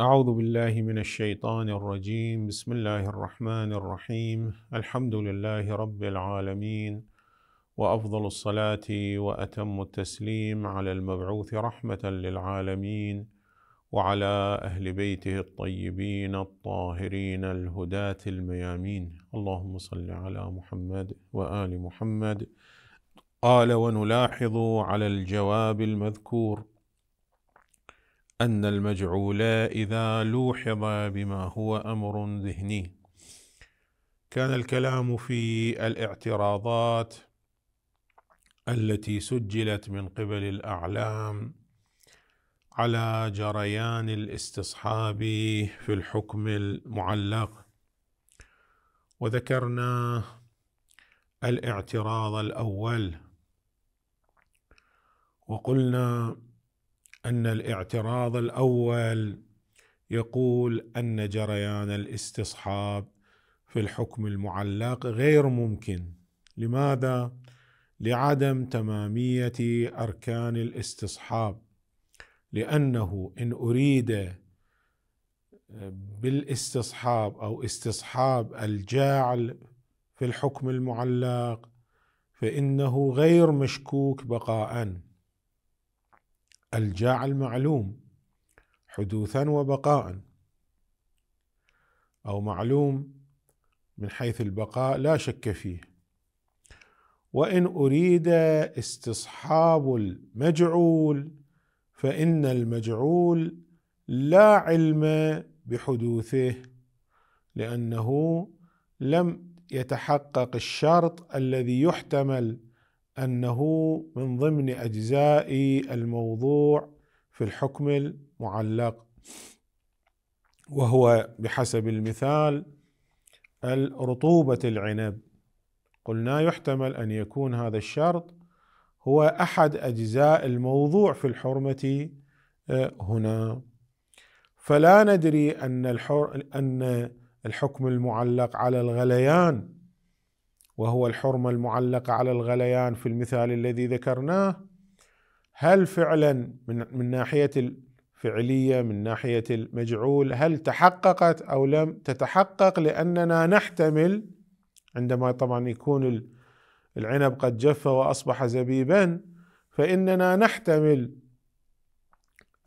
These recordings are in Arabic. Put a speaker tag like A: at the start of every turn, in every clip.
A: أعوذ بالله من الشيطان الرجيم بسم الله الرحمن الرحيم الحمد لله رب العالمين وأفضل الصلاة وأتم التسليم على المبعوث رحمة للعالمين وعلى أهل بيته الطيبين الطاهرين الهداة الميامين اللهم صل على محمد وآل محمد قال ونلاحظ على الجواب المذكور أن المجعول إذا لوحظ بما هو أمر ذهني كان الكلام في الاعتراضات التي سجلت من قبل الأعلام على جريان الاستصحاب في الحكم المعلق وذكرنا الاعتراض الأول وقلنا ان الاعتراض الاول يقول ان جريان الاستصحاب في الحكم المعلق غير ممكن لماذا لعدم تماميه اركان الاستصحاب لانه ان اريد بالاستصحاب او استصحاب الجعل في الحكم المعلق فانه غير مشكوك بقاء الجاع المعلوم حدوثا وبقاء أو معلوم من حيث البقاء لا شك فيه وإن أريد استصحاب المجعول فإن المجعول لا علم بحدوثه لأنه لم يتحقق الشرط الذي يحتمل انه من ضمن اجزاء الموضوع في الحكم المعلق وهو بحسب المثال رطوبه العنب قلنا يحتمل ان يكون هذا الشرط هو احد اجزاء الموضوع في الحرمه آه، هنا فلا ندري ان الحر ان الحكم المعلق على الغليان وهو الحرمة المعلقة على الغليان في المثال الذي ذكرناه هل فعلا من, من ناحية الفعلية من ناحية المجعول هل تحققت أو لم تتحقق لأننا نحتمل عندما طبعا يكون العنب قد جف وأصبح زبيبا فإننا نحتمل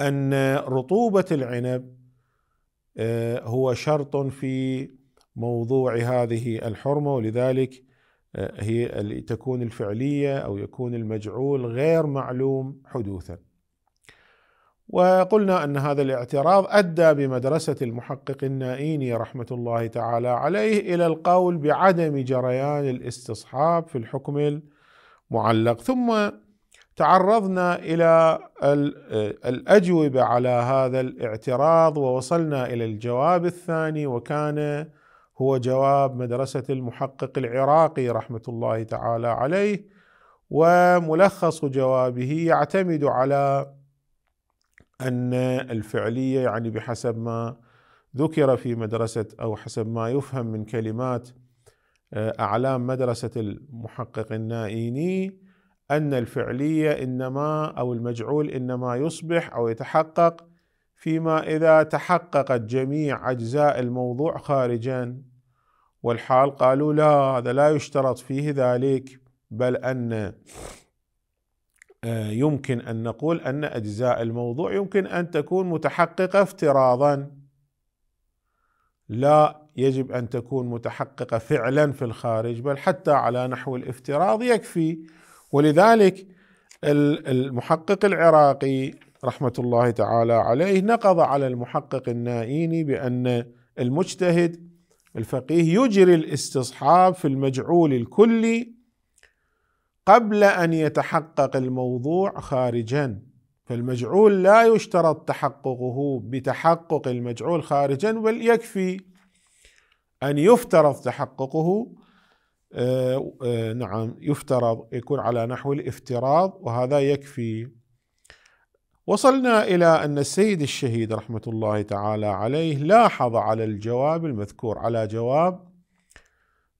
A: أن رطوبة العنب آه، هو شرط في موضوع هذه الحرمة ولذلك آه، هي تكون الفعلية أو يكون المجعول غير معلوم حدوثا وقلنا أن هذا الاعتراض أدى بمدرسة المحقق النائيني رحمة الله تعالى عليه إلى القول بعدم جريان الاستصحاب في الحكم المعلق ثم تعرضنا الى الاجوبه على هذا الاعتراض ووصلنا الى الجواب الثاني وكان هو جواب مدرسة المحقق العراقي رحمة الله تعالى عليه وملخص جوابه يعتمد على أن الفعلية يعني بحسب ما ذكر في مدرسة أو حسب ما يفهم من كلمات آه، أعلام مدرسة المحقق النائيني أن الفعلية إنما أو المجعول إنما يصبح أو يتحقق فيما إذا تحققت جميع أجزاء الموضوع خارجا والحال قالوا لا هذا لا يشترط فيه ذلك بل ان آه، يمكن ان نقول ان اجزاء الموضوع يمكن ان تكون متحققه افتراضا لا يجب ان تكون متحققه فعلا في الخارج بل حتى على نحو الافتراض يكفي ولذلك المحقق العراقي رحمه الله تعالى عليه نقض على المحقق النائيني بان المجتهد الفقيه يجري الاستصحاب في المجعول الكلي قبل ان يتحقق الموضوع خارجا فالمجعول لا يشترط تحققه بتحقق المجعول خارجا بل يكفي ان يفترض تحققه آه آه نعم يفترض يكون على نحو الافتراض وهذا يكفي وصلنا إلى أن السيد الشهيد رحمة الله تعالى عليه لاحظ على الجواب المذكور على جواب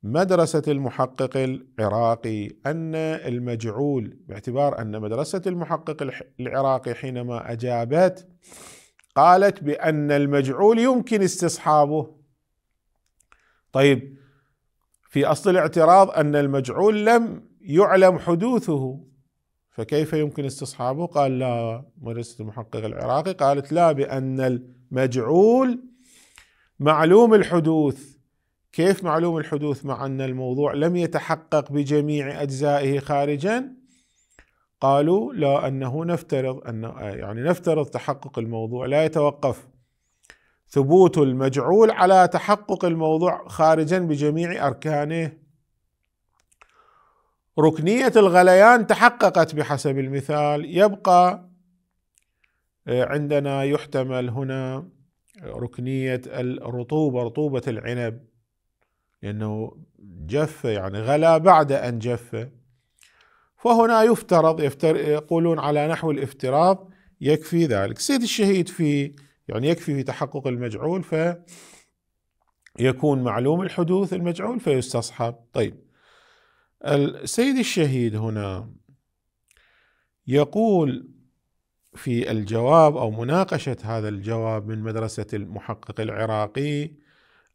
A: مدرسة المحقق العراقي أن المجعول باعتبار أن مدرسة المحقق العراقي حينما أجابت قالت بأن المجعول يمكن استصحابه طيب في أصل الاعتراض أن المجعول لم يعلم حدوثه فكيف يمكن استصحابه قال لا مدرسة المحقق العراقي قالت لا بأن المجعول معلوم الحدوث كيف معلوم الحدوث مع أن الموضوع لم يتحقق بجميع أجزائه خارجا قالوا لا أنه نفترض أن يعني نفترض تحقق الموضوع لا يتوقف ثبوت المجعول على تحقق الموضوع خارجا بجميع أركانه ركنيه الغليان تحققت بحسب المثال يبقى آه، عندنا يحتمل هنا آه، ركنيه الرطوبه رطوبه العنب لانه جف يعني غلا بعد ان جف فهنا يفترض يفتر يقولون على نحو الافتراض يكفي ذلك سيد الشهيد في يعني يكفي في تحقق المجعول فيكون معلوم الحدوث المجعول فيستصحب طيب السيد الشهيد هنا يقول في الجواب او مناقشه هذا الجواب من مدرسه المحقق العراقي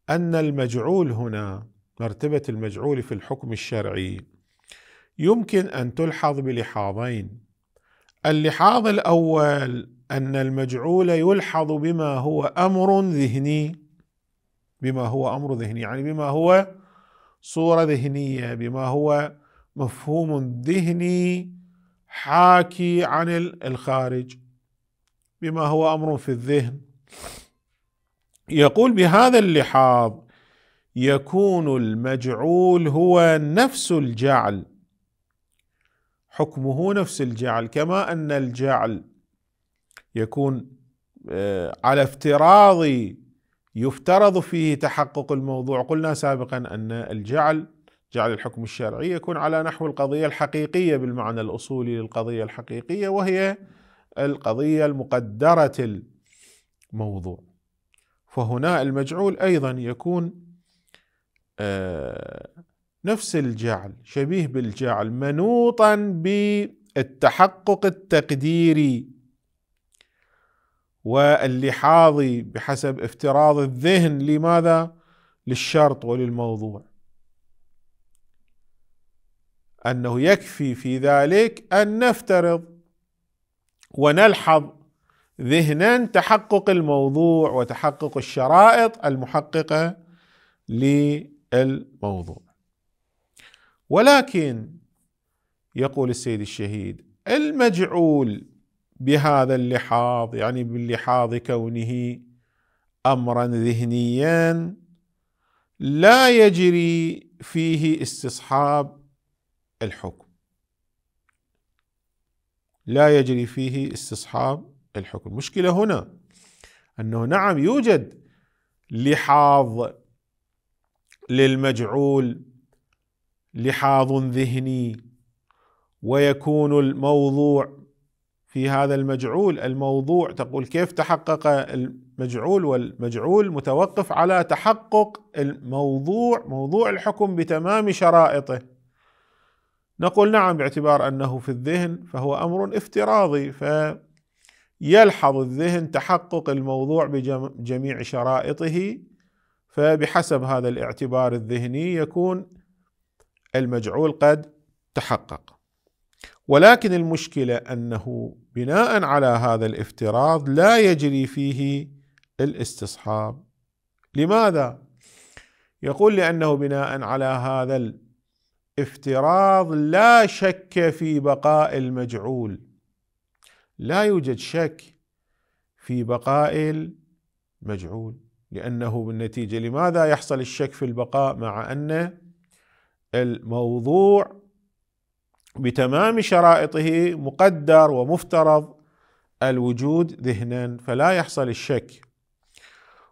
A: ان المجعول هنا مرتبه المجعول في الحكم الشرعي يمكن ان تلحظ بلحاظين اللحاظ الاول ان المجعول يلحظ بما هو امر ذهني بما هو امر ذهني يعني بما هو صوره ذهنيه بما هو مفهوم ذهني حاكي عن الخارج بما هو امر في الذهن يقول بهذا اللحاظ يكون المجعول هو نفس الجعل حكمه نفس الجعل كما ان الجعل يكون آه، على افتراض يفترض فيه تحقق الموضوع قلنا سابقا ان الجعل جعل الحكم الشرعي يكون على نحو القضيه الحقيقيه بالمعنى الاصولي للقضيه الحقيقيه وهي القضيه المقدره الموضوع فهنا المجعول ايضا يكون آه، نفس الجعل شبيه بالجعل منوطا بالتحقق التقديري واللحاظ بحسب افتراض الذهن لماذا؟ للشرط وللموضوع أنه يكفي في ذلك أن نفترض ونلحظ ذهنا تحقق الموضوع وتحقق الشرائط المحققة للموضوع ولكن يقول السيد الشهيد المجعول بهذا اللحاظ يعني باللحاظ كونه امرا ذهنيا لا يجري فيه استصحاب الحكم لا يجري فيه استصحاب الحكم المشكله هنا انه نعم يوجد لحاظ للمجعول لحاظ ذهني ويكون الموضوع في هذا المجعول الموضوع تقول كيف تحقق المجعول والمجعول متوقف على تحقق الموضوع موضوع الحكم بتمام شرائطه نقول نعم باعتبار انه في الذهن فهو امر افتراضي فيلحظ الذهن تحقق الموضوع بجميع شرائطه فبحسب هذا الاعتبار الذهني يكون المجعول قد تحقق ولكن المشكله انه بناء على هذا الافتراض لا يجري فيه الاستصحاب لماذا يقول لانه بناء على هذا الافتراض لا شك في بقاء المجعول لا يوجد شك في بقاء المجعول لانه بالنتيجه لماذا يحصل الشك في البقاء مع ان الموضوع بتمام شرائطه مقدر ومفترض الوجود ذهنا فلا يحصل الشك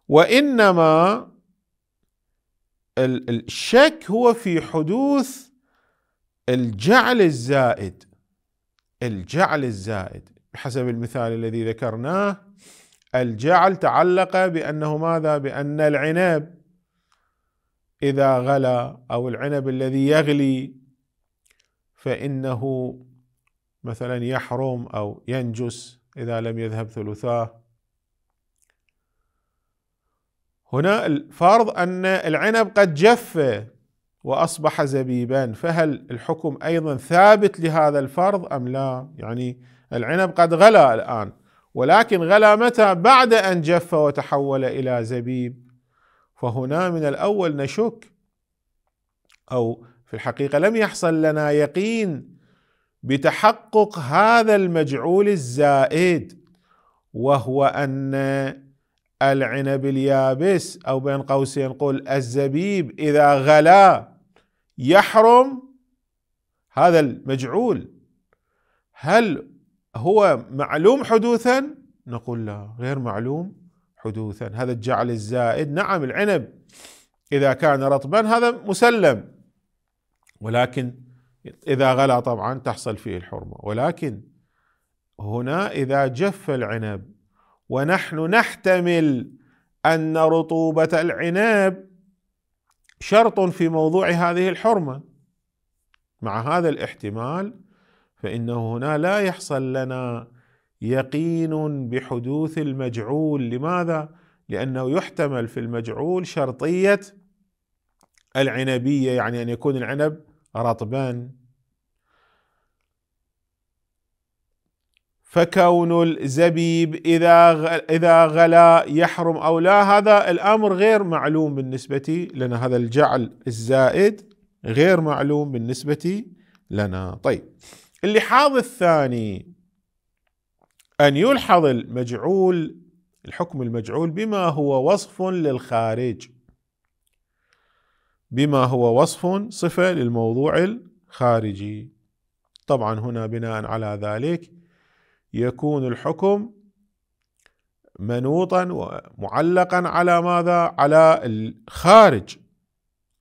A: وانما الشك هو في حدوث الجعل الزائد الجعل الزائد بحسب المثال الذي ذكرناه الجعل تعلق بانه ماذا؟ بان العنب اذا غلا او العنب الذي يغلي فإنه مثلا يحرم أو ينجس إذا لم يذهب ثلثاه هنا الفرض أن العنب قد جف وأصبح زبيبا فهل الحكم أيضا ثابت لهذا الفرض أم لا يعني العنب قد غلى الآن ولكن غلى متى بعد أن جف وتحول إلى زبيب فهنا من الأول نشك أو في الحقيقه لم يحصل لنا يقين بتحقق هذا المجعول الزائد وهو ان العنب اليابس او بين قوسين قول الزبيب اذا غلا يحرم هذا المجعول هل هو معلوم حدوثا؟ نقول لا غير معلوم حدوثا هذا الجعل الزائد نعم العنب اذا كان رطبا هذا مسلم ولكن إذا غلا طبعا تحصل فيه الحرمة ولكن هنا إذا جف العنب ونحن نحتمل أن رطوبة العنب شرط في موضوع هذه الحرمة مع هذا الاحتمال فإنه هنا لا يحصل لنا يقين بحدوث المجعول لماذا؟ لأنه يحتمل في المجعول شرطية العنبية يعني أن يكون العنب رطبان فكون الزبيب إذا إذا غلا يحرم أو لا هذا الأمر غير معلوم بالنسبة لنا هذا الجعل الزائد غير معلوم بالنسبة لنا طيب اللحاظ الثاني أن يلحظ المجعول الحكم المجعول بما هو وصف للخارج بما هو وصف صفة للموضوع الخارجي طبعا هنا بناء على ذلك يكون الحكم منوطا ومعلقا على ماذا على الخارج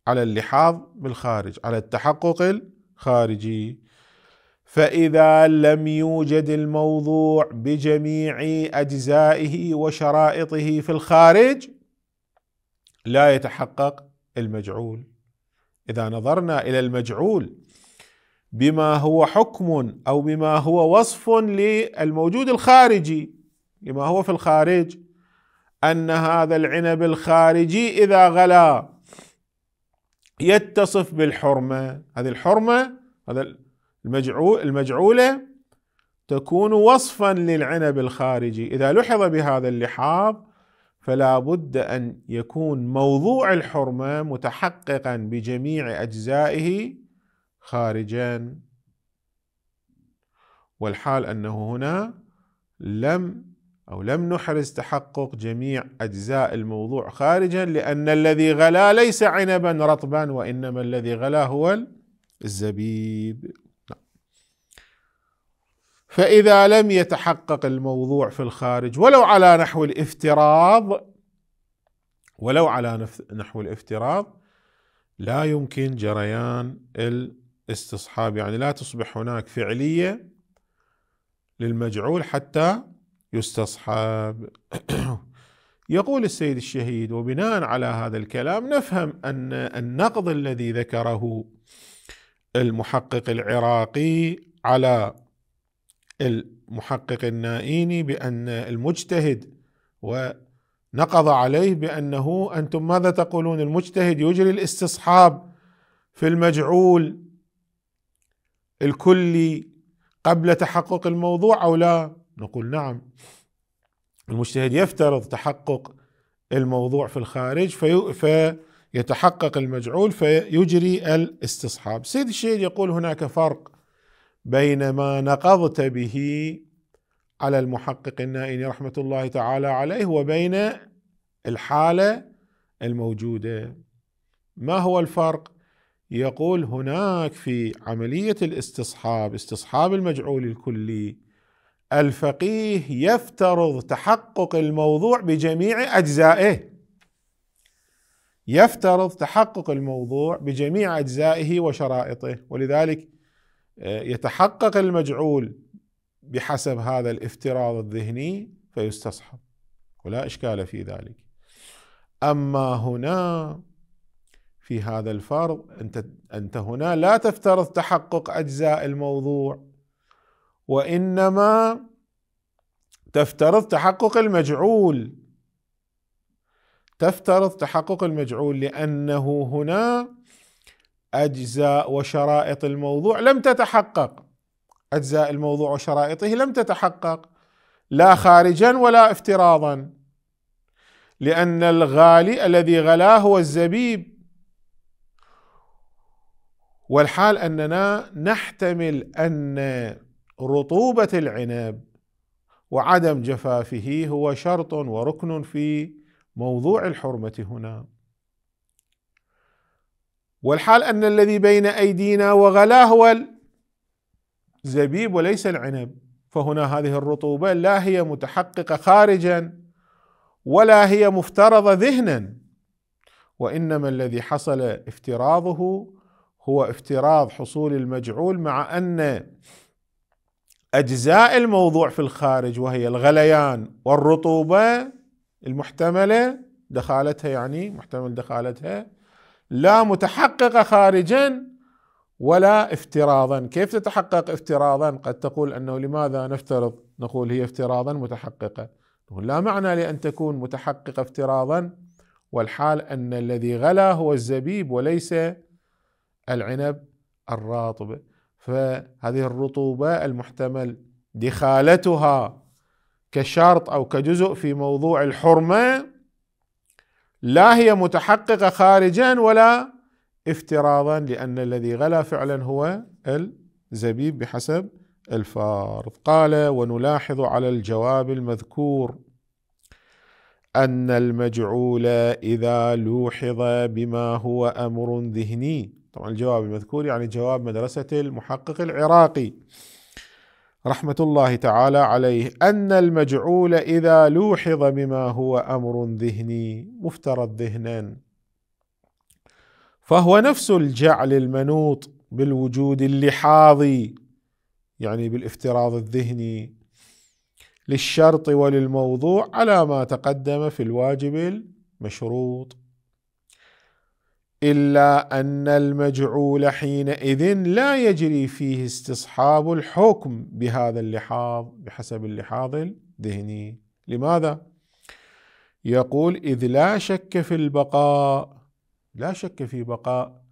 A: على اللحاظ بالخارج على التحقق الخارجي فإذا لم يوجد الموضوع بجميع أجزائه وشرائطه في الخارج لا يتحقق المجعول اذا نظرنا الى المجعول بما هو حكم او بما هو وصف للموجود الخارجي لما هو في الخارج ان هذا العنب الخارجي اذا غلا يتصف بالحرمه هذه الحرمه هذا المجعول المجعوله تكون وصفا للعنب الخارجي اذا لحظ بهذا اللحاظ فلا بد ان يكون موضوع الحرمه متحققا بجميع اجزائه خارجا والحال انه هنا لم او لم نحرز تحقق جميع اجزاء الموضوع خارجا لان الذي غلا ليس عنبا رطبا وانما الذي غلا هو الزبيب فإذا لم يتحقق الموضوع في الخارج ولو على نحو الافتراض ولو على نحو الافتراض لا يمكن جريان الاستصحاب يعني لا تصبح هناك فعلية للمجعول حتى يستصحاب يقول السيد الشهيد وبناء على هذا الكلام نفهم أن النقض الذي ذكره المحقق العراقي على المحقق النائيني بأن المجتهد ونقض عليه بأنه أنتم ماذا تقولون المجتهد يجري الاستصحاب في المجعول الكلي قبل تحقق الموضوع أو لا نقول نعم المجتهد يفترض تحقق الموضوع في الخارج فيتحقق المجعول فيجري الاستصحاب سيد الشهيد يقول هناك فرق بين ما نقضت به على المحقق النائن رحمة الله تعالى عليه وبين الحالة الموجودة ما هو الفرق؟ يقول هناك في عملية الاستصحاب استصحاب المجعول الكلي الفقيه يفترض تحقق الموضوع بجميع أجزائه يفترض تحقق الموضوع بجميع أجزائه وشرائطه ولذلك يتحقق المجعول بحسب هذا الافتراض الذهني فيستصحب ولا اشكال في ذلك اما هنا في هذا الفرض انت انت هنا لا تفترض تحقق اجزاء الموضوع وانما تفترض تحقق المجعول تفترض تحقق المجعول لانه هنا اجزاء وشرائط الموضوع لم تتحقق اجزاء الموضوع وشرائطه لم تتحقق لا خارجا ولا افتراضا لان الغالي الذي غلاه هو الزبيب والحال اننا نحتمل ان رطوبه العنب وعدم جفافه هو شرط وركن في موضوع الحرمه هنا والحال أن الذي بين أيدينا وغلاه هو الزبيب وليس العنب فهنا هذه الرطوبة لا هي متحققة خارجا ولا هي مفترضة ذهنا وإنما الذي حصل افتراضه هو افتراض حصول المجعول مع أن أجزاء الموضوع في الخارج وهي الغليان والرطوبة المحتملة دخالتها يعني محتمل دخالتها لا متحققه خارجا ولا افتراضا كيف تتحقق افتراضا قد تقول أنه لماذا نفترض نقول هي افتراضا متحققة لا معنى لأن تكون متحققة افتراضا والحال أن الذي غلا هو الزبيب وليس العنب الراطب فهذه الرطوبة المحتمل دخالتها كشرط أو كجزء في موضوع الحرمة لا هي متحققه خارجا ولا افتراضا لان الذي غلا فعلا هو الزبيب بحسب الفارض قال ونلاحظ على الجواب المذكور ان المجعول اذا لوحظ بما هو امر ذهني طبعا الجواب المذكور يعني جواب مدرسه المحقق العراقي رحمه الله تعالى عليه ان المجعول اذا لوحظ بما هو امر ذهني مفترض ذهنا فهو نفس الجعل المنوط بالوجود اللحاظي يعني بالافتراض الذهني للشرط وللموضوع على ما تقدم في الواجب المشروط الا ان المجعول حينئذ لا يجري فيه استصحاب الحكم بهذا اللحاظ بحسب اللحاظ الذهني لماذا يقول اذ لا شك في البقاء لا شك في بقاء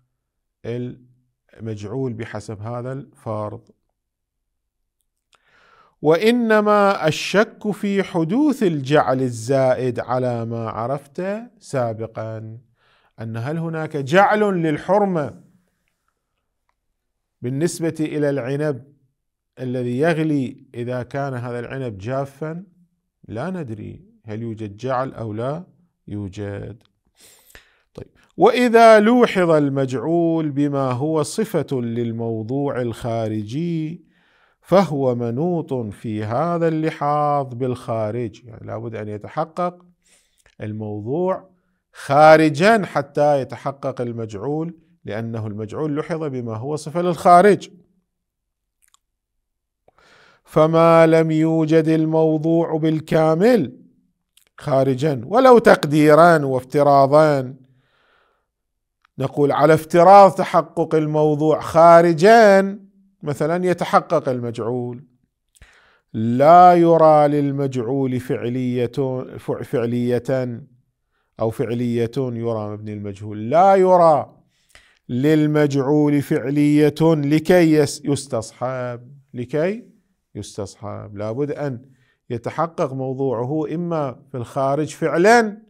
A: المجعول بحسب هذا الفرض وانما الشك في حدوث الجعل الزائد على ما عرفت سابقا أن هل هناك جعل للحرمة بالنسبة إلى العنب الذي يغلي إذا كان هذا العنب جافا لا ندري هل يوجد جعل أو لا يوجد طيب وإذا لوحظ المجعول بما هو صفة للموضوع الخارجي فهو منوط في هذا اللحاظ بالخارج يعني لابد أن يتحقق الموضوع خارجا حتى يتحقق المجعول لأنه المجعول لحظ بما هو صفة للخارج فما لم يوجد الموضوع بالكامل خارجا ولو تقديرا وافتراضا نقول على افتراض تحقق الموضوع خارجا مثلا يتحقق المجعول لا يرى للمجعول فعلية فعلية أو فعلية يرى مبني المجهول لا يرى للمجعول فعلية لكي يستصحاب لكي يستصحاب لابد أن يتحقق موضوعه إما في الخارج فعلا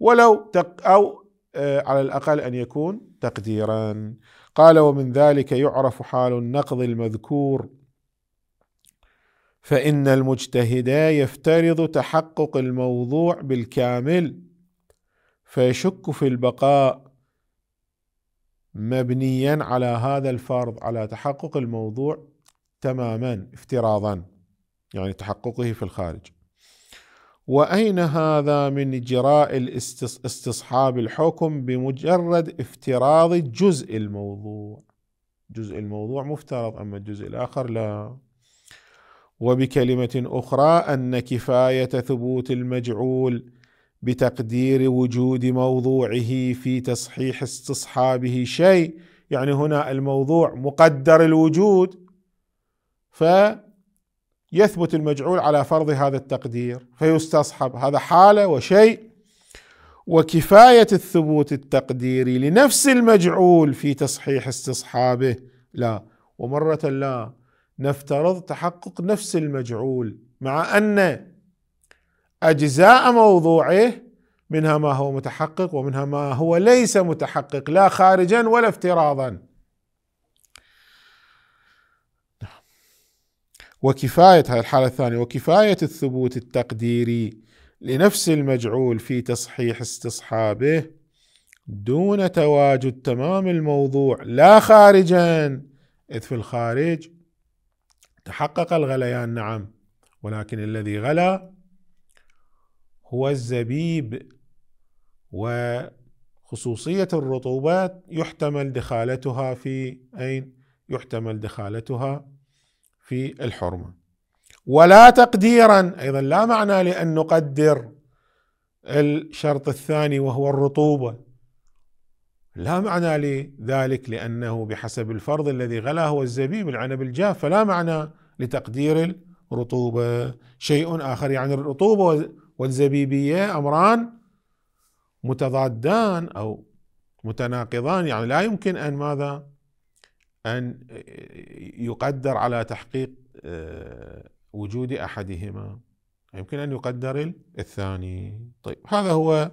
A: ولو تق أو آه، على الأقل أن يكون تقديرا قال ومن ذلك يعرف حال النقض المذكور فإن المجتهد يفترض تحقق الموضوع بالكامل فيشك في البقاء مبنيا على هذا الفرض على تحقق الموضوع تماما افتراضا يعني تحققه في الخارج واين هذا من اجراء استصحاب الحكم بمجرد افتراض جزء الموضوع جزء الموضوع مفترض اما الجزء الاخر لا وبكلمه اخرى ان كفايه ثبوت المجعول بتقدير وجود موضوعه في تصحيح استصحابه شيء يعني هنا الموضوع مقدر الوجود فيثبت المجعول على فرض هذا التقدير فيستصحب هذا حاله وشيء وكفايه الثبوت التقديري لنفس المجعول في تصحيح استصحابه لا ومره لا نفترض تحقق نفس المجعول مع ان اجزاء موضوعه منها ما هو متحقق ومنها ما هو ليس متحقق لا خارجا ولا افتراضا نعم. وكفاية هذه الحالة الثانية وكفاية الثبوت التقديري لنفس المجعول في تصحيح استصحابه دون تواجد تمام الموضوع لا خارجا إذ في الخارج تحقق الغليان نعم ولكن الذي غلا هو الزبيب وخصوصية الرطوبات يحتمل دخالتها في أين؟ يحتمل دخالتها في الحرمة ولا تقديرا أيضا لا معنى لأن نقدر الشرط الثاني وهو الرطوبة لا معنى لذلك لأنه بحسب الفرض الذي غلا هو الزبيب العنب الجاف فلا معنى لتقدير الرطوبة شيء آخر يعني الرطوبة والزبيبية أمران متضادان أو متناقضان يعني لا يمكن أن ماذا أن يقدر على تحقيق آه، وجود أحدهما يمكن أن يقدر الثاني طيب هذا هو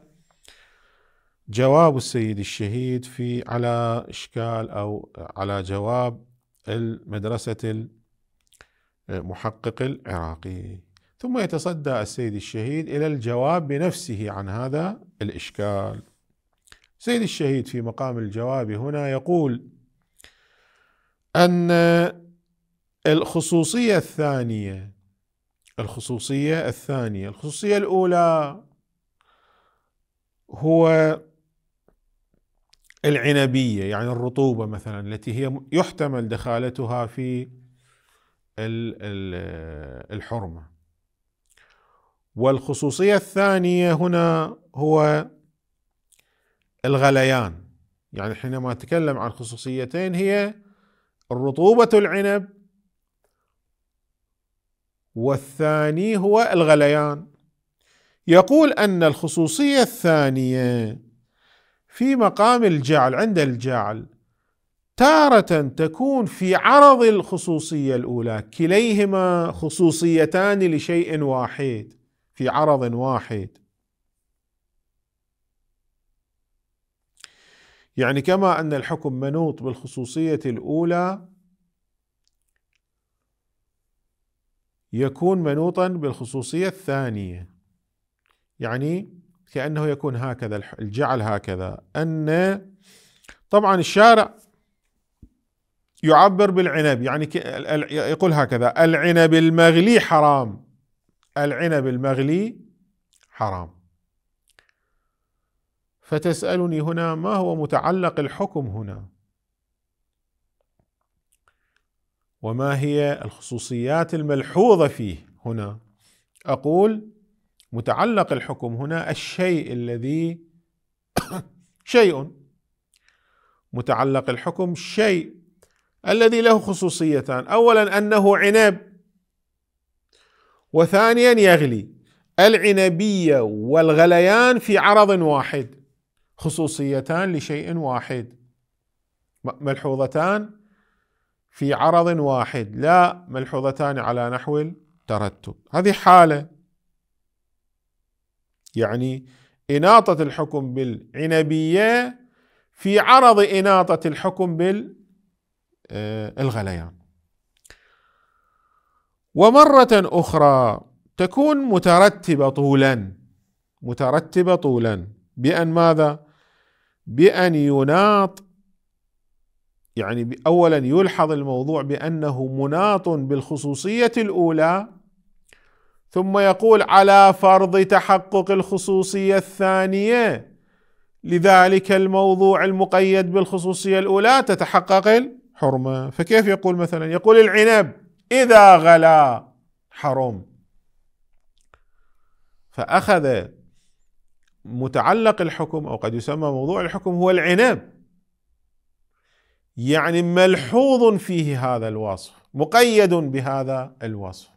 A: جواب السيد الشهيد في على إشكال أو على جواب المدرسة المحقق العراقي ثم يتصدى السيد الشهيد الى الجواب بنفسه عن هذا الاشكال. سيد الشهيد في مقام الجواب هنا يقول ان الخصوصيه الثانيه الخصوصيه الثانيه، الخصوصيه الاولى هو العنبيه يعني الرطوبه مثلا التي هي يحتمل دخالتها في الحرمه والخصوصيه الثانيه هنا هو الغليان يعني حينما نتكلم عن خصوصيتين هي الرطوبة العنب والثاني هو الغليان يقول ان الخصوصيه الثانيه في مقام الجعل عند الجعل تارة تكون في عرض الخصوصية الأولى كليهما خصوصيتان لشيء واحد في عرض واحد يعني كما ان الحكم منوط بالخصوصيه الاولى يكون منوطا بالخصوصيه الثانيه يعني كانه يكون هكذا الجعل هكذا ان طبعا الشارع يعبر بالعنب يعني يقول هكذا العنب المغلي حرام العنب المغلي حرام فتسألني هنا ما هو متعلق الحكم هنا وما هي الخصوصيات الملحوظة فيه هنا أقول متعلق الحكم هنا الشيء الذي شيء متعلق الحكم شيء الذي له خصوصيتان أولا أنه عنب وثانيا يغلي العنبية والغليان في عرض واحد خصوصيتان لشيء واحد ملحوظتان في عرض واحد لا ملحوظتان على نحو الترتب هذه حالة يعني إناطة الحكم بالعنبية في عرض إناطة الحكم بالغليان آه، ومرة أخرى تكون مترتبة طولا مترتبة طولا بأن ماذا؟ بأن يناط يعني أولا يلحظ الموضوع بأنه مناط بالخصوصية الأولى ثم يقول على فرض تحقق الخصوصية الثانية لذلك الموضوع المقيد بالخصوصية الأولى تتحقق الحرمة فكيف يقول مثلا يقول العنب إذا غلا حرم فأخذ متعلق الحكم أو قد يسمى موضوع الحكم هو العنب يعني ملحوظ فيه هذا الوصف مقيد بهذا الوصف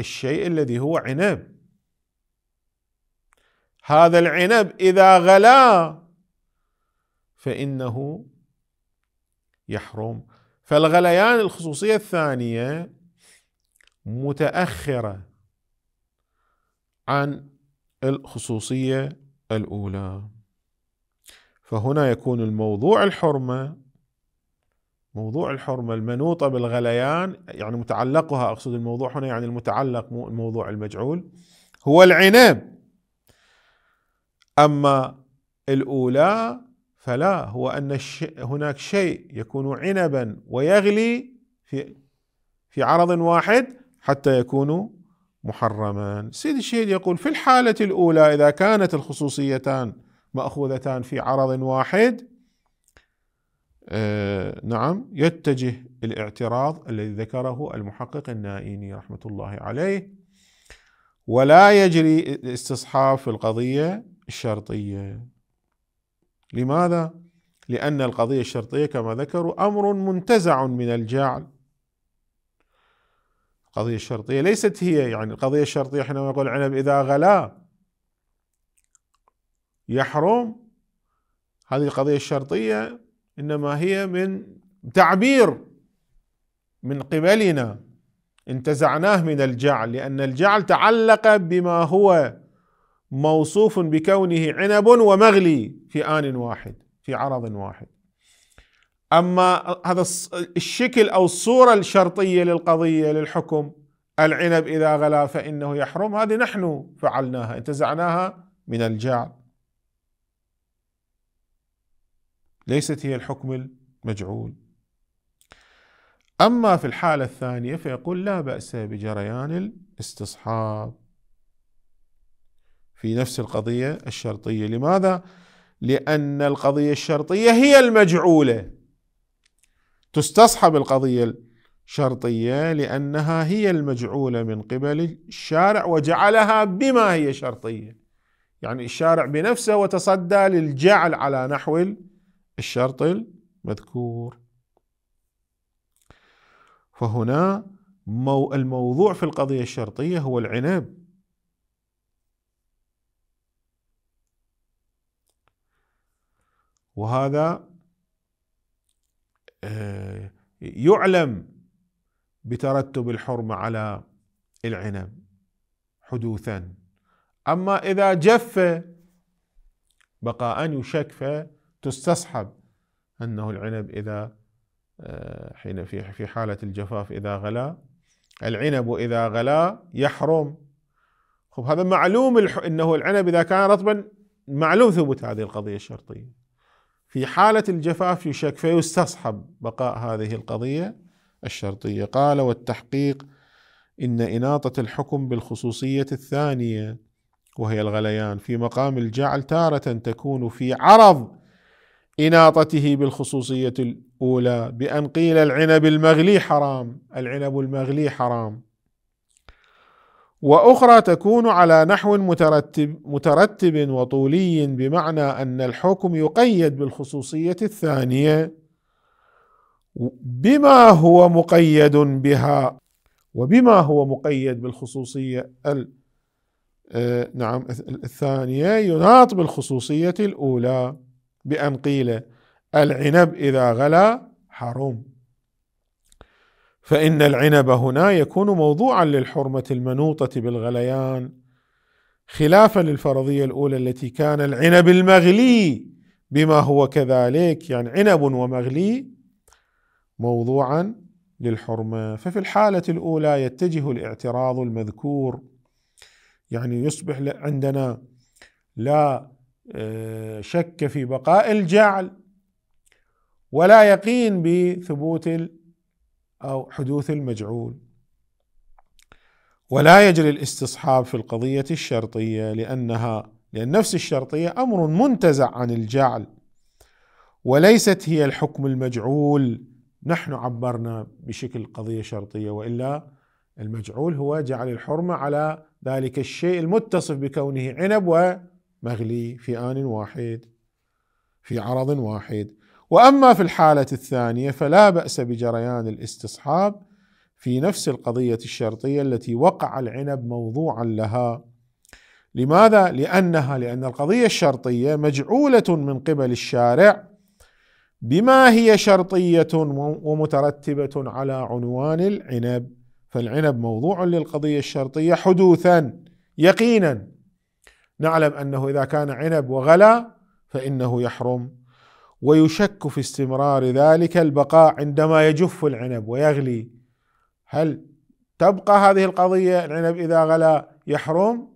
A: الشيء الذي هو عنب هذا العنب إذا غلا فإنه يحرم فالغليان الخصوصية الثانية متأخرة عن الخصوصية الأولى فهنا يكون الموضوع الحرمة موضوع الحرمة المنوطة بالغليان يعني متعلقها أقصد الموضوع هنا يعني المتعلق مو الموضوع المجعول هو العنب أما الأولى فلا هو أن هناك شيء يكون عنبا ويغلي في في عرض واحد حتى يكون محرما سيد الشهيد يقول في الحالة الأولى إذا كانت الخصوصيتان مأخوذتان في عرض واحد آه نعم يتجه الاعتراض الذي ذكره المحقق النائيني رحمة الله عليه ولا يجري الاستصحاب في القضية الشرطية لماذا؟ لأن القضية الشرطية كما ذكروا أمر منتزع من الجعل القضية الشرطية ليست هي يعني القضية الشرطية حينما نقول العنب إذا غلا يحرم هذه القضية الشرطية إنما هي من تعبير من قبلنا انتزعناه من الجعل لأن الجعل تعلق بما هو موصوف بكونه عنب ومغلي في آن واحد في عرض واحد أما هذا الشكل أو الصورة الشرطية للقضية للحكم العنب إذا غلا فإنه يحرم هذه نحن فعلناها انتزعناها من الجعل ليست هي الحكم المجعول أما في الحالة الثانية فيقول لا بأس بجريان الاستصحاب في نفس القضية الشرطية لماذا؟ لأن القضية الشرطية هي المجعولة تستصحب القضية الشرطية لأنها هي المجعولة من قبل الشارع وجعلها بما هي شرطية يعني الشارع بنفسه وتصدى للجعل على نحو الشرط المذكور فهنا الموضوع في القضية الشرطية هو العنب وهذا آه، يعلم بترتب الحرمة على العنب حدوثا أما إذا جف بقاء يشك فتستصحب أنه العنب إذا آه، حين في في حالة الجفاف إذا غلا العنب إذا غلا يحرم خب هذا معلوم أنه العنب إذا كان رطبا معلوم ثبوت هذه القضية الشرطية في حالة الجفاف يشك فيستصحب بقاء هذه القضية الشرطية قال والتحقيق إن إناطة الحكم بالخصوصية الثانية وهي الغليان في مقام الجعل تارة تكون في عرض إناطته بالخصوصية الأولى بأن قيل العنب المغلي حرام العنب المغلي حرام واخرى تكون على نحو مترتب مترتب وطولي بمعنى ان الحكم يقيد بالخصوصيه الثانيه بما هو مقيد بها وبما هو مقيد بالخصوصيه ال آه، نعم الثانيه يناط بالخصوصيه الاولى بان قيل العنب اذا غلا حرم فإن العنب هنا يكون موضوعا للحرمة المنوطة بالغليان خلافا للفرضية الأولى التي كان العنب المغلي بما هو كذلك يعني عنب ومغلي موضوعا للحرمة ففي الحالة الأولى يتجه الاعتراض المذكور يعني يصبح عندنا لا آه، شك في بقاء الجعل ولا يقين بثبوت او حدوث المجعول ولا يجري الاستصحاب في القضيه الشرطيه لانها لان نفس الشرطيه امر منتزع عن الجعل وليست هي الحكم المجعول نحن عبرنا بشكل قضيه شرطيه والا المجعول هو جعل الحرمه على ذلك الشيء المتصف بكونه عنب ومغلي في ان واحد في عرض واحد واما في الحاله الثانيه فلا باس بجريان الاستصحاب في نفس القضيه الشرطيه التي وقع العنب موضوعا لها لماذا لانها لان القضيه الشرطيه مجعوله من قبل الشارع بما هي شرطيه ومترتبه على عنوان العنب فالعنب موضوع للقضيه الشرطيه حدوثا يقينا نعلم انه اذا كان عنب وغلا فانه يحرم ويشك في استمرار ذلك البقاء عندما يجف العنب ويغلي هل تبقى هذه القضية العنب إذا غلا يحرم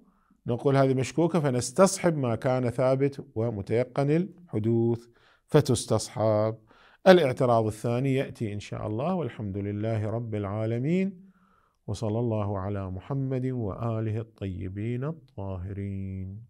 A: نقول هذه مشكوكة فنستصحب ما كان ثابت ومتيقن الحدوث فتستصحب الاعتراض الثاني يأتي إن شاء الله والحمد لله رب العالمين وصلى الله على محمد وآله الطيبين الطاهرين